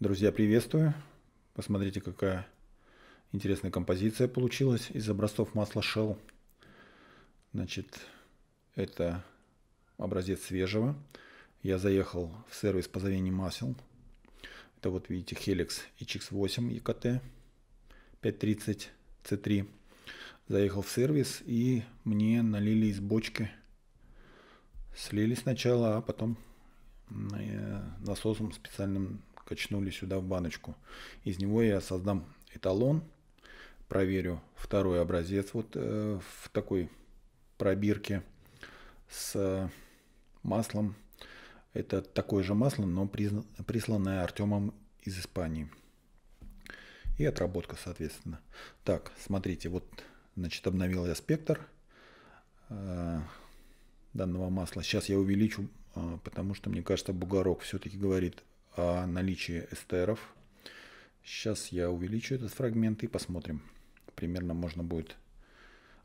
Друзья, приветствую. Посмотрите, какая интересная композиция получилась из образцов масла Shell. Значит, это образец свежего. Я заехал в сервис по замене масел. Это вот видите Helix HX8 EKT 530 C3. Заехал в сервис и мне налили из бочки. Слили сначала, а потом э, насосом специальным качнули сюда в баночку. Из него я создам эталон, проверю второй образец вот э, в такой пробирке с э, маслом. Это такое же масло, но призна, присланное Артемом из Испании. И отработка, соответственно. Так, смотрите, вот, значит, обновил я спектр э, данного масла. Сейчас я увеличу, э, потому что, мне кажется, бугорок все-таки говорит о наличии эстеров. Сейчас я увеличу этот фрагмент и посмотрим. Примерно можно будет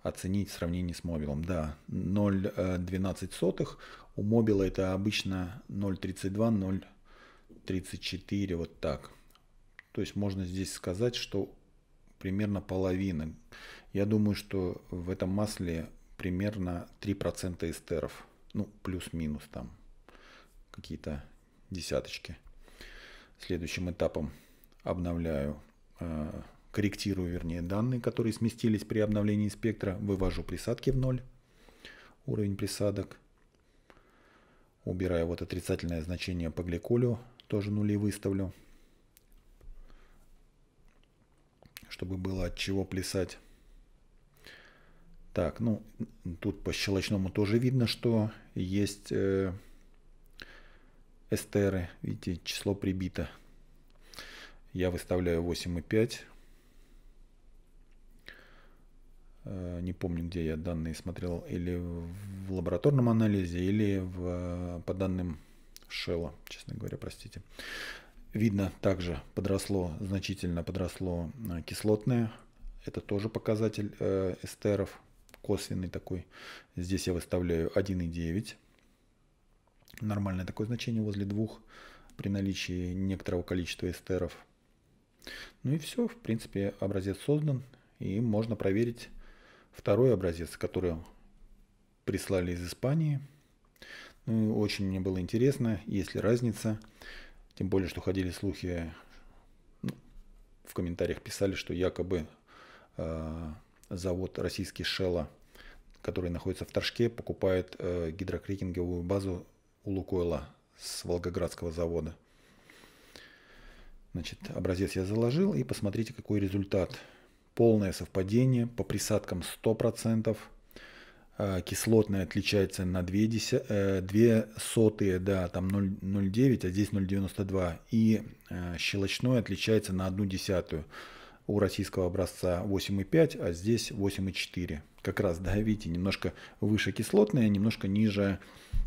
оценить в сравнении с мобилом. Да, 0,12. У мобила это обычно 0,32, 0,34, вот так. То есть можно здесь сказать, что примерно половина. Я думаю, что в этом масле примерно 3% эстеров. Ну, плюс-минус там какие-то десяточки. Следующим этапом обновляю, э, корректирую, вернее, данные, которые сместились при обновлении спектра. Вывожу присадки в ноль, уровень присадок. Убираю вот отрицательное значение по гликолю, тоже нули выставлю, чтобы было от чего плясать. Так, ну, тут по щелочному тоже видно, что есть... Э, эстеры. Видите, число прибито. Я выставляю 8,5. Э, не помню, где я данные смотрел, или в лабораторном анализе, или в, э, по данным Шелла, честно говоря, простите. Видно, также подросло, значительно подросло э, кислотное. Это тоже показатель эстеров, косвенный такой. Здесь я выставляю 1,9. Нормальное такое значение возле двух при наличии некоторого количества эстеров. Ну и все, в принципе, образец создан, и можно проверить второй образец, который прислали из Испании. Ну, очень мне было интересно, есть ли разница. Тем более, что ходили слухи, ну, в комментариях писали, что якобы э, завод российский Шелла, который находится в Торжке, покупает э, гидрокрекинговую базу у Лукойла с Волгоградского завода. Значит, образец я заложил и посмотрите, какой результат. Полное совпадение, по присадкам 100%, а, Кислотное отличается на 2, 2 э, сотые, да, там 0,09, а здесь 0,92, и э, щелочное отличается на одну десятую у российского образца 8,5, а здесь 8,4. Как раз, да, видите, немножко выше кислотное, немножко ниже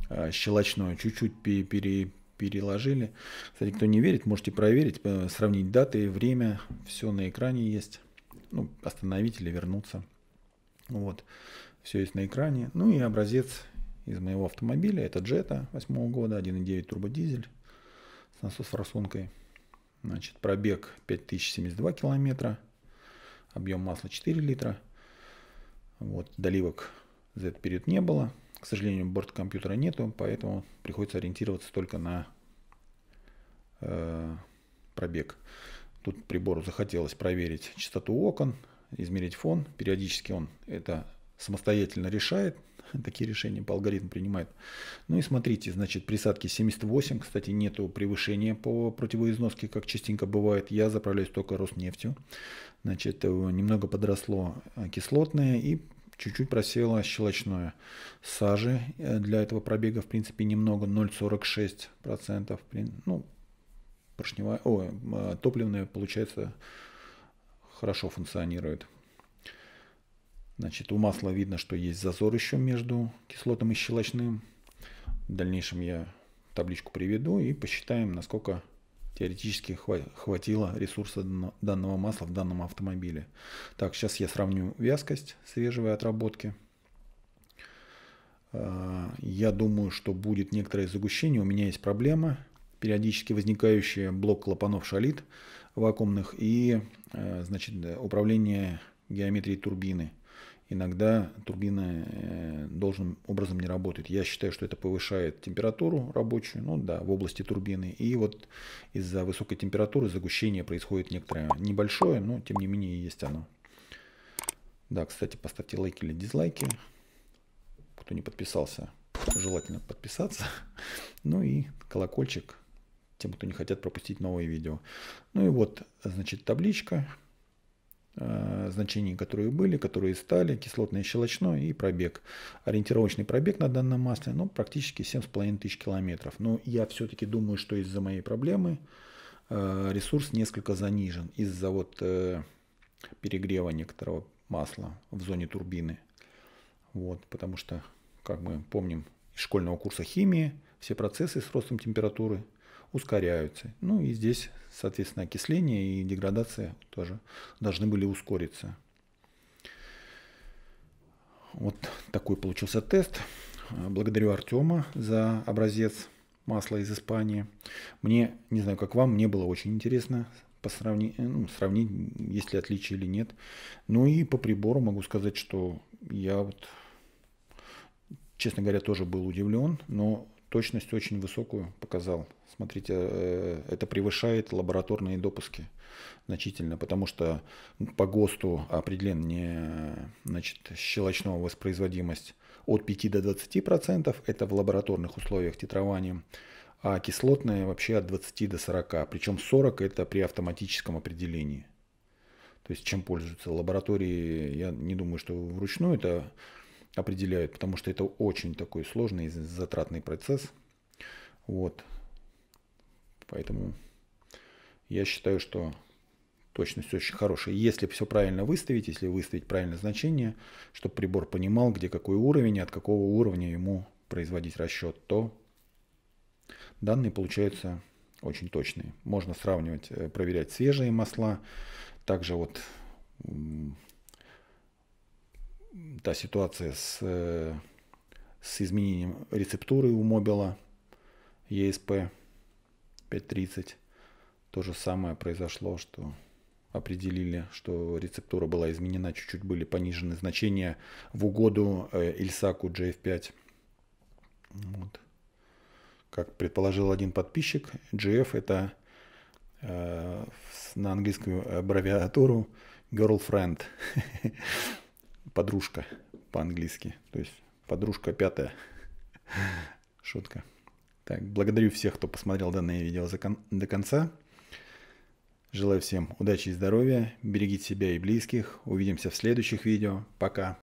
э, щелочное, чуть-чуть пере, пере, переложили. Кстати, кто не верит, можете проверить, э, сравнить даты, время, все на экране есть. Ну, остановить или вернуться. Вот, все есть на экране. Ну и образец из моего автомобиля, это Jetta 8 года, 1.9 турбодизель с насос-форсункой. Значит, пробег 5072 километра, объем масла 4 литра. Вот, доливок за этот период не было. К сожалению, борт-компьютера нету, поэтому приходится ориентироваться только на э, пробег. Тут прибору захотелось проверить частоту окон, измерить фон. Периодически он это самостоятельно решает, такие решения по алгоритму принимают. Ну и смотрите, значит, присадки 78, кстати, нету превышения по противоизноске, как частенько бывает. Я заправляюсь только Роснефтью. Значит, э, немного подросло э, кислотное и чуть-чуть просело щелочное. Сажи э, для этого пробега, в принципе, немного, 0,46%. Ну, поршневая, о, топливная, получается, хорошо функционирует. Значит, у масла видно, что есть зазор еще между кислотным и щелочным. В дальнейшем я табличку приведу и посчитаем, насколько теоретически хватило ресурса данного масла в данном автомобиле. Так, сейчас я сравню вязкость свежевой отработки. А, я думаю, что будет некоторое загущение. У меня есть проблема, периодически возникающая блок клапанов шалит вакуумных и э, значит, э, управление геометрией турбины – иногда турбина э, должным образом не работает. Я считаю, что это повышает температуру рабочую, ну да, в области турбины. И вот из-за высокой температуры загущение происходит некоторое небольшое, но тем не менее есть оно. Да, кстати, поставьте лайки или дизлайки. Кто не подписался, желательно подписаться. Ну и колокольчик тем, кто не хотят пропустить новые видео. Ну и вот, значит, табличка. Э, значений, которые были, которые стали, кислотное щелочное и пробег. Ориентировочный пробег на данном масле ну, практически 7,5 тысяч километров. Но я все-таки думаю, что из-за моей проблемы э, ресурс несколько занижен из-за вот э, перегрева некоторого масла в зоне турбины. Вот, потому что, как мы помним из школьного курса химии, все процессы с ростом температуры – ускоряются. Ну и здесь, соответственно, окисление и деградация тоже должны были ускориться. Вот такой получился тест. Благодарю Артема за образец масла из Испании. Мне, не знаю, как вам, мне было очень интересно по сравни... ну, сравнить, есть ли отличие или нет. Ну и по прибору могу сказать, что я вот, честно говоря, тоже был удивлен, но точность очень высокую показал. Смотрите, э, это превышает лабораторные допуски значительно, потому что по ГОСТу определен не, значит, щелочного воспроизводимость от 5 до 20 процентов, это в лабораторных условиях титрования, а кислотная вообще от 20 до 40, причем 40 это при автоматическом определении. То есть чем пользуются лаборатории, я не думаю, что вручную это определяют, потому что это очень такой сложный, и затратный процесс. Вот. Поэтому я считаю, что точность очень хорошая. Если все правильно выставить, если выставить правильное значение, чтобы прибор понимал, где какой уровень, и от какого уровня ему производить расчет, то данные получаются очень точные. Можно сравнивать, э, проверять свежие масла. Также вот та ситуация с, э, с изменением рецептуры у мобила ESP 530. То же самое произошло, что определили, что рецептура была изменена, чуть-чуть были понижены значения в угоду э, Ильсаку GF5. Вот. Как предположил один подписчик, GF это э, на английскую аббревиатуру girlfriend. подружка по-английски. То есть подружка пятая. Шутка. Так, благодарю всех, кто посмотрел данное видео кон- до конца. Желаю всем удачи и здоровья. Берегите себя и близких. Увидимся в следующих видео. Пока.